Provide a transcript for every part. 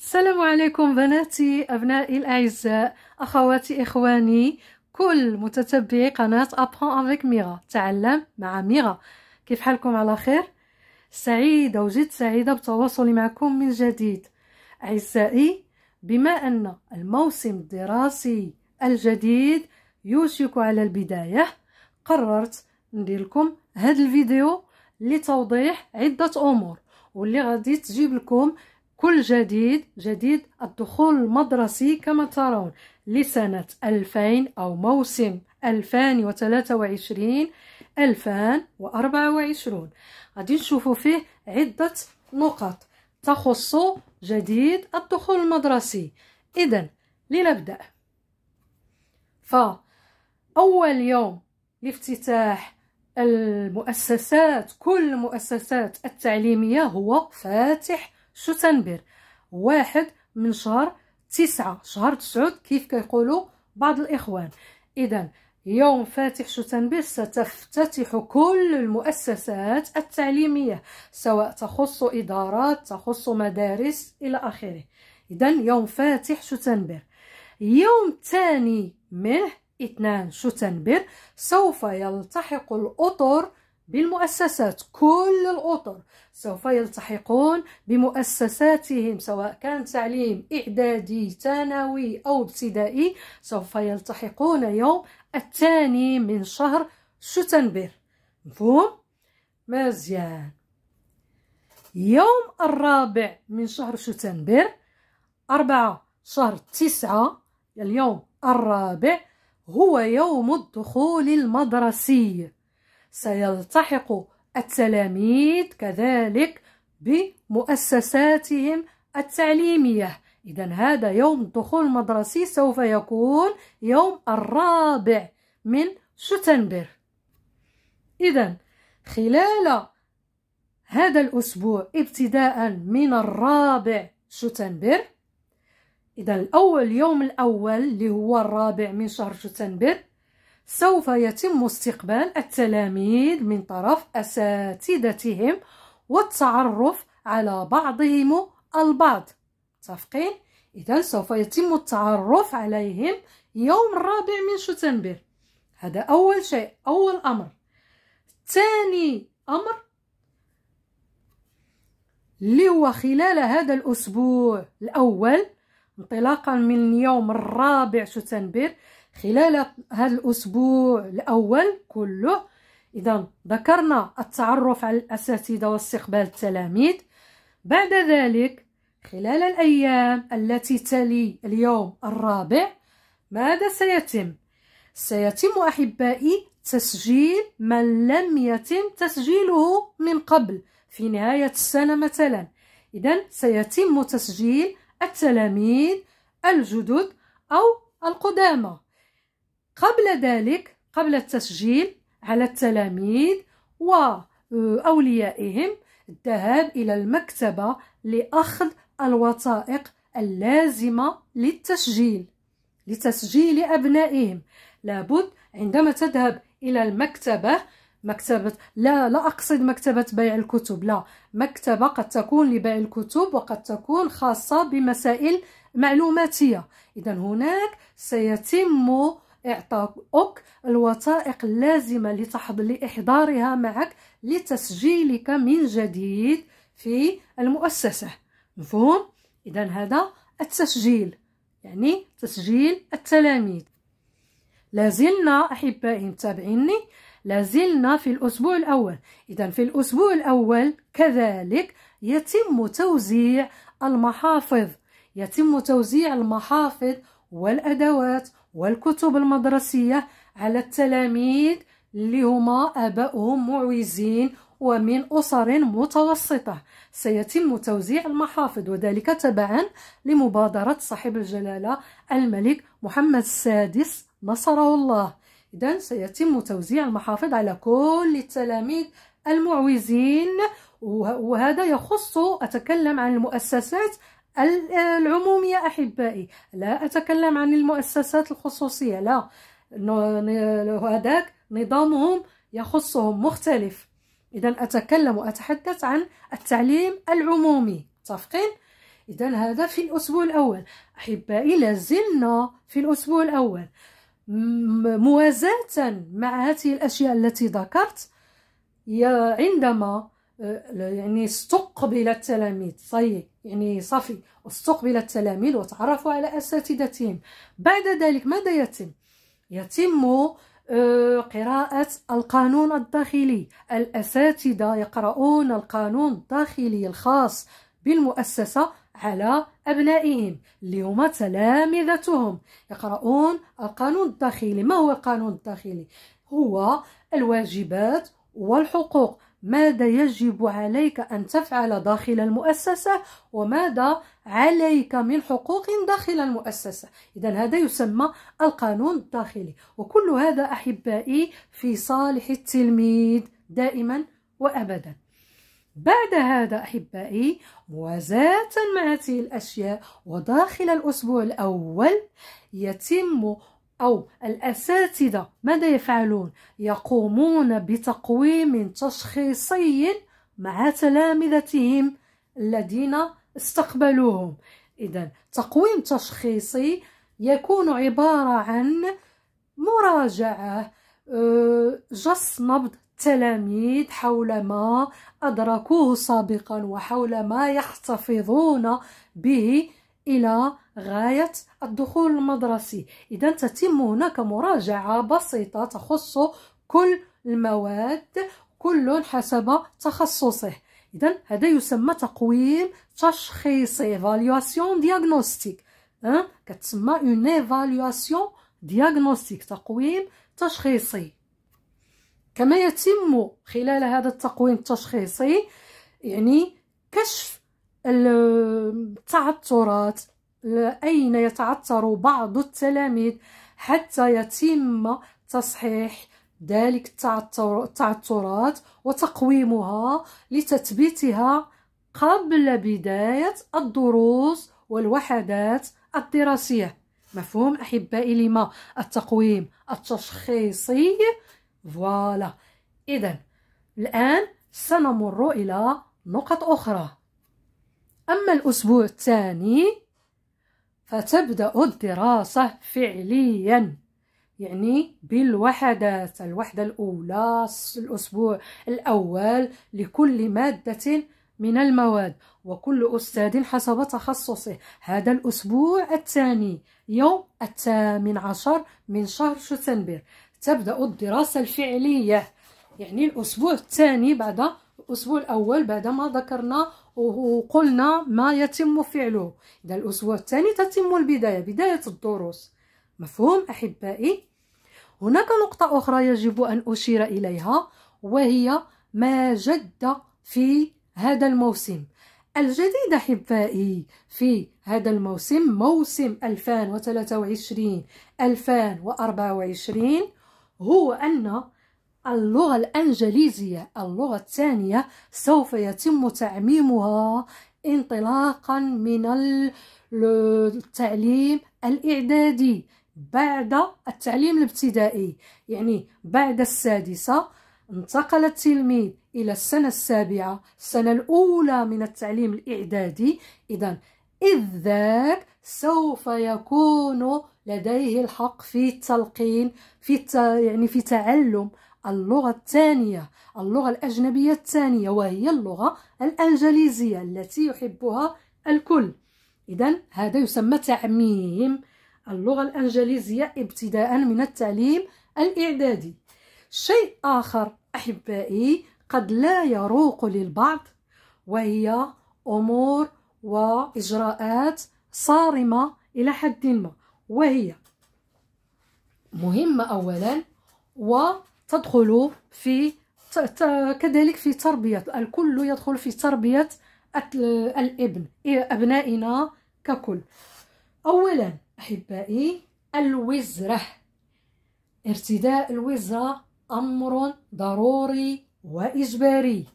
السلام عليكم بناتي أبنائي الأعزاء أخواتي إخواني كل متتبعي قناة أبخون أفيك ميغا تعلم مع ميغا كيف حالكم على خير؟ سعيدة وجد سعيدة بتواصلي معكم من جديد أعزائي بما أن الموسم الدراسي الجديد يوشك على البداية قررت ندير لكم هذا الفيديو لتوضيح عدة أمور واللي غادي تجيب لكم كل جديد جديد الدخول المدرسي كما ترون لسنة 2000 أو موسم 2023 2024 غادي نشوفوا فيه عدة نقط تخص جديد الدخول المدرسي إذا لنبدأ فأول يوم لافتتاح المؤسسات كل المؤسسات التعليمية هو فاتح شو تنبير واحد من شهر تسعة شهر تسعود كيف كيقولوا بعض الإخوان إذا يوم فاتح شو ستفتتح كل المؤسسات التعليمية سواء تخص إدارات تخص مدارس إلى آخره إذا يوم فاتح شو يوم ثاني منه اثنان شتنبر سوف يلتحق الأطر بالمؤسسات كل الأطر سوف يلتحقون بمؤسساتهم سواء كان تعليم إعدادي ثانوي أو ابتدائي سوف يلتحقون يوم الثاني من شهر شتنبر مفهوم؟ مزيان يوم الرابع من شهر شتنبر أربعة شهر تسعة اليوم الرابع هو يوم الدخول المدرسي سيلتحق التلاميذ كذلك بمؤسساتهم التعليمية إذا هذا يوم الدخول المدرسي سوف يكون يوم الرابع من شتنبر إذا خلال هذا الأسبوع ابتداء من الرابع شتنبر إذا الأول يوم الأول اللي هو الرابع من شهر شتنبر سوف يتم استقبال التلاميذ من طرف أساتذتهم والتعرف على بعضهم البعض تفقين؟ إذا سوف يتم التعرف عليهم يوم الرابع من شتنبر هذا أول شيء أول أمر ثاني أمر اللي هو خلال هذا الأسبوع الأول انطلاقا من يوم الرابع شتنبر خلال هذا الأسبوع الأول كله إذا ذكرنا التعرف على الأساتذة واستقبال التلاميذ بعد ذلك خلال الأيام التي تلي اليوم الرابع ماذا سيتم؟ سيتم أحبائي تسجيل من لم يتم تسجيله من قبل في نهاية السنة مثلا إذا سيتم تسجيل التلاميذ الجدد أو القدامى قبل ذلك قبل التسجيل على التلاميذ وأوليائهم آه، الذهاب إلى المكتبة لأخذ الوثائق اللازمة للتسجيل لتسجيل أبنائهم لابد عندما تذهب إلى المكتبة مكتبة لا لا أقصد مكتبة بيع الكتب لا مكتبة قد تكون لبيع الكتب وقد تكون خاصة بمسائل معلوماتية إذا هناك سيتم إعطاؤك الوثائق اللازمة لإحضارها معك لتسجيلك من جديد في المؤسسة مفهوم؟ إذا هذا التسجيل يعني تسجيل التلاميذ لازلنا أحبائي متابعيني لازلنا في الأسبوع الأول إذا في الأسبوع الأول كذلك يتم توزيع المحافظ يتم توزيع المحافظ والأدوات والكتب المدرسية على التلاميذ اللي هما آبائهم معوزين ومن أسر متوسطة سيتم توزيع المحافظ وذلك تبعا لمبادرة صاحب الجلالة الملك محمد السادس نصره الله إذا سيتم توزيع المحافظ على كل التلاميذ المعوزين وهذا يخص أتكلم عن المؤسسات العمومية أحبائي لا أتكلم عن المؤسسات الخصوصية لا هذاك نظامهم يخصهم مختلف إذا أتكلم وأتحدث عن التعليم العمومي تفقين؟ إذا هذا في الأسبوع الأول أحبائي لازلنا في الأسبوع الأول موازاة مع هذه الأشياء التي ذكرت عندما أه، يعني استقبل التلاميذ صي يعني صافي استقبل التلاميذ وتعرفوا على اساتذتهم بعد ذلك ماذا يتم يتم أه، قراءة القانون الداخلي الأساتذة يقرؤون القانون الداخلي الخاص بالمؤسسة على أبنائهم اللي هما تلامذتهم يقرؤون القانون الداخلي ما هو القانون الداخلي؟ هو الواجبات والحقوق ماذا يجب عليك أن تفعل داخل المؤسسة وماذا عليك من حقوق داخل المؤسسة إذا هذا يسمى القانون الداخلي وكل هذا أحبائي في صالح التلميذ دائما وأبدا بعد هذا أحبائي موازاة مع هذه الأشياء وداخل الأسبوع الأول يتم أو الأساتذة ماذا يفعلون؟ يقومون بتقويم تشخيصي مع تلامذتهم الذين استقبلوهم إذا تقويم تشخيصي يكون عبارة عن مراجعة آه، جس نبض التلاميذ حول ما أدركوه سابقا وحول ما يحتفظون به الى غايه الدخول المدرسي اذا تتم هناك مراجعه بسيطه تخص كل المواد كل حسب تخصصه اذا هذا يسمى تقويم تشخيصي ايفالواسيون دياغنوستيك أه؟ كتسمى اون ايفالواسيون دياغنوستيك تقويم تشخيصي كما يتم خلال هذا التقويم التشخيصي يعني كشف التعثرات أين يتعثر بعض التلاميذ حتى يتم تصحيح ذلك التعثرات وتقويمها لتثبيتها قبل بداية الدروس والوحدات الدراسية مفهوم أحبائي لما التقويم التشخيصي فوالا إذا الآن سنمر إلى نقط أخرى أما الأسبوع الثاني فتبدأ الدراسة فعليا يعني بالوحدات الوحدة الأولى الأسبوع الأول لكل مادة من المواد وكل أستاذ حسب تخصصه هذا الأسبوع الثاني يوم الثامن عشر من شهر شتنبر تبدأ الدراسة الفعلية يعني الأسبوع الثاني بعد الاسبوع الاول بعدما ذكرنا وقلنا ما يتم فعله اذا الاسبوع الثاني تتم البدايه بدايه الدروس مفهوم احبائي هناك نقطه اخرى يجب ان اشير اليها وهي ما جد في هذا الموسم الجديد احبائي في هذا الموسم موسم 2023 2024 هو ان اللغة الإنجليزية اللغة الثانية سوف يتم تعميمها انطلاقا من التعليم الإعدادي بعد التعليم الابتدائي يعني بعد السادسة انتقل التلميذ إلى السنة السابعة السنة الأولى من التعليم الإعدادي إذا إذ ذاك سوف يكون لديه الحق في التلقين في يعني في تعلم اللغة الثانية اللغة الأجنبية الثانية وهي اللغة الإنجليزية التي يحبها الكل إذا هذا يسمى تعميم اللغة الإنجليزية ابتداء من التعليم الإعدادي شيء آخر أحبائي قد لا يروق للبعض وهي أمور وإجراءات صارمة إلى حد ما وهي مهمة أولا و تدخل في كذلك في تربية الكل يدخل في تربية الابن إيه، أبنائنا ككل أولا أحبائي الوزرة ارتداء الوزرة أمر ضروري وإجباري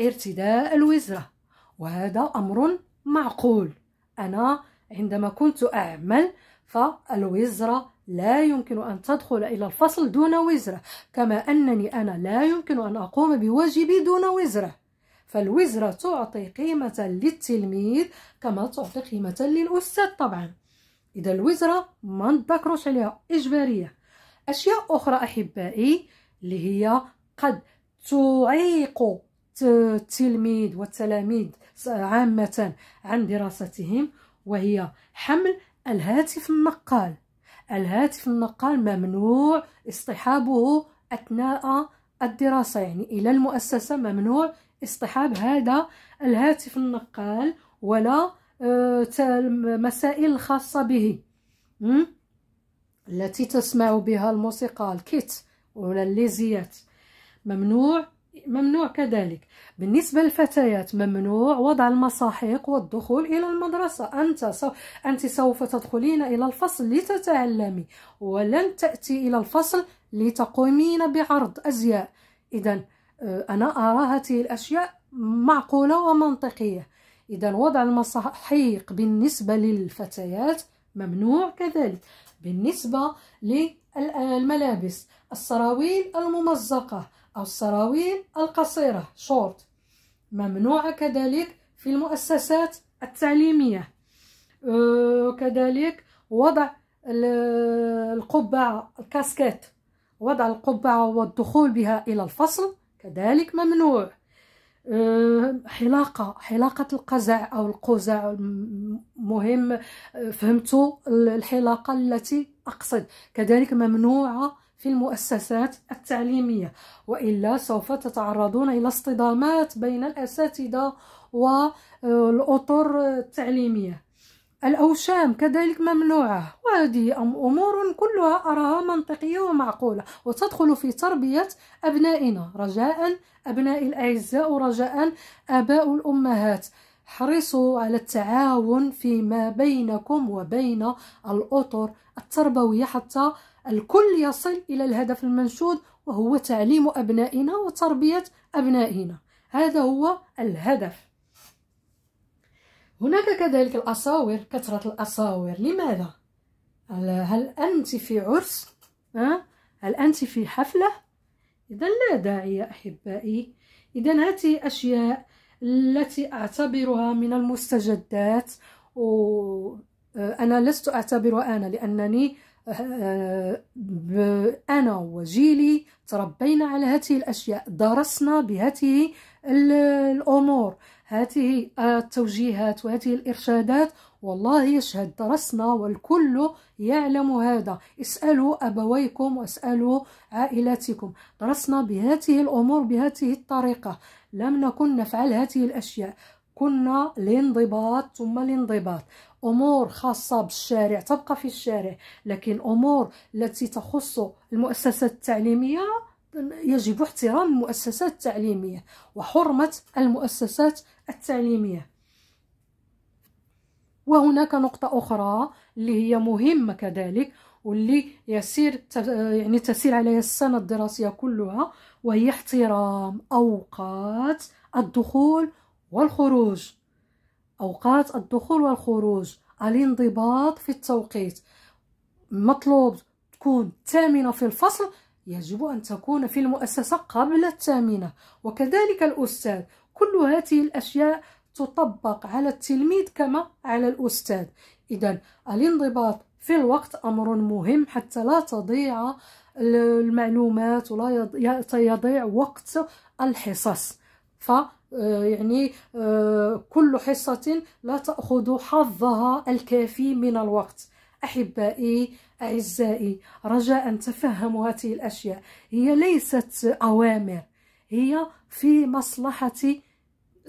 ارتداء الوزرة وهذا أمر معقول أنا عندما كنت أعمل فالوزرة لا يمكن أن تدخل إلى الفصل دون وزرة كما أنني أنا لا يمكن أن أقوم بواجبي دون وزرة فالوزرة تعطي قيمة للتلميذ كما تعطي قيمة للأستاذ طبعا إذا الوزرة ما نتذكروش عليها إجبارية أشياء أخرى أحبائي اللي هي قد تعيق التلميذ والتلاميذ عامة عن دراستهم وهي حمل الهاتف النقال الهاتف النقال ممنوع اصطحابه أثناء الدراسة يعني إلى المؤسسة ممنوع اصطحاب هذا الهاتف النقال ولا آه، مسائل الخاصة به التي تسمع بها الموسيقى الكيت ولا الليزيات ممنوع ممنوع كذلك بالنسبة للفتيات ممنوع وضع المساحيق والدخول إلى المدرسة أنت سو... أنت سوف تدخلين إلى الفصل لتتعلمي ولن تأتي إلى الفصل لتقومين بعرض أزياء إذا آه، أنا أرى هذه الأشياء معقولة ومنطقية إذا وضع المساحيق بالنسبة للفتيات ممنوع كذلك بالنسبة للملابس السراويل الممزقة السراويل القصيرة شورت ممنوعة كذلك في المؤسسات التعليمية أه، كذلك وضع القبعة الكاسكيت وضع القبعة والدخول بها إلى الفصل كذلك ممنوع أه، حلاقة حلاقة القزع أو القزع مهم أه، فهمتوا الحلاقة التي أقصد كذلك ممنوعة في المؤسسات التعليمية وإلا سوف تتعرضون إلى اصطدامات بين الأساتذة والأطر التعليمية الأوشام كذلك ممنوعة وهذه أمور كلها أراها منطقية ومعقولة وتدخل في تربية أبنائنا رجاء أبنائي الأعزاء رجاء آباء الأمهات حرصوا على التعاون فيما بينكم وبين الأطر التربوية حتى الكل يصل إلى الهدف المنشود وهو تعليم أبنائنا وتربية أبنائنا هذا هو الهدف هناك كذلك الاصاور كثرة الاصاور لماذا؟ هل أنت في عرس؟ هل أنت في حفلة؟ إذا لا داعي يا أحبائي إذا هذه أشياء التي أعتبرها من المستجدات وأنا لست أعتبرها أنا لأنني آه، آه، أنا وجيلي تربينا على هذه الأشياء درسنا بهذه الأمور هذه التوجيهات وهذه الإرشادات والله يشهد درسنا والكل يعلم هذا اسألوا أبويكم واسألوا عائلاتكم درسنا بهذه الأمور بهذه الطريقة لم نكن نفعل هذه الأشياء كنا الانضباط ثم الانضباط امور خاصه بالشارع تبقى في الشارع لكن امور التي تخص المؤسسات التعليميه يجب احترام المؤسسات التعليميه وحرمه المؤسسات التعليميه وهناك نقطه اخرى اللي هي مهمه كذلك واللي يسير يعني تسير عليها السنه الدراسيه كلها وهي احترام اوقات الدخول والخروج أوقات الدخول والخروج الانضباط في التوقيت مطلوب تكون تامنة في الفصل يجب أن تكون في المؤسسة قبل الثامنة وكذلك الأستاذ كل هذه الأشياء تطبق على التلميذ كما على الأستاذ إذا الانضباط في الوقت أمر مهم حتى لا تضيع المعلومات ولا يضيع وقت الحصص ف آه، يعني آه، كل حصة لا تأخذ حظها الكافي من الوقت أحبائي أعزائي رجاء تفهموا هذه الأشياء هي ليست أوامر هي في مصلحة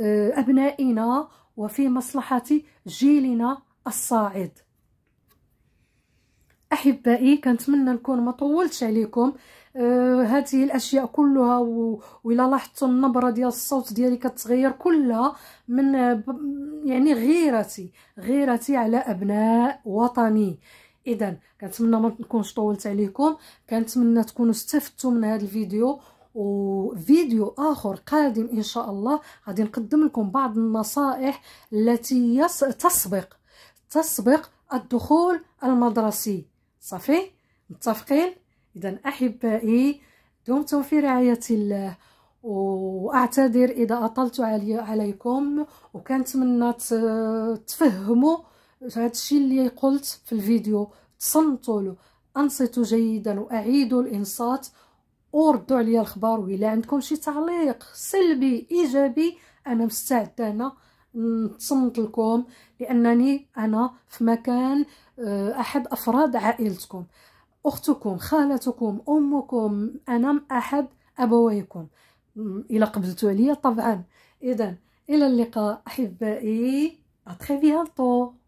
آه، أبنائنا وفي مصلحة جيلنا الصاعد أحبائي كنتمنى نكون ما طولتش عليكم آه، هذه الاشياء كلها والا لاحظتوا النبره ديال الصوت ديالي كتغير كلها من يعني غيرتي غيرتي على ابناء وطني اذا كنتمنى ما نكونش طولت عليكم كنتمنى تكونوا استفدتوا من هذا الفيديو وفيديو اخر قادم ان شاء الله غادي نقدم لكم بعض النصائح التي يس... تسبق تسبق الدخول المدرسي صافي متفقين اذا احبائي دمتم في رعايه الله واعتذر اذا اطلت علي عليكم وكنتمنى تفهموا هذا الشيء اللي قلت في الفيديو تصنتوا له انصتوا جيدا واعيدوا الانصات وردوا عليا الخبر ولا عندكم شي تعليق سلبي ايجابي انا مستعده انا نتصنت لكم لانني انا في مكان آه، احد افراد عائلتكم أختكم خالتكم أمكم أنا أحد أبويكم إلى قبلتوا عليا طبعا إذا إلى اللقاء أحبائي أتخي بيانتو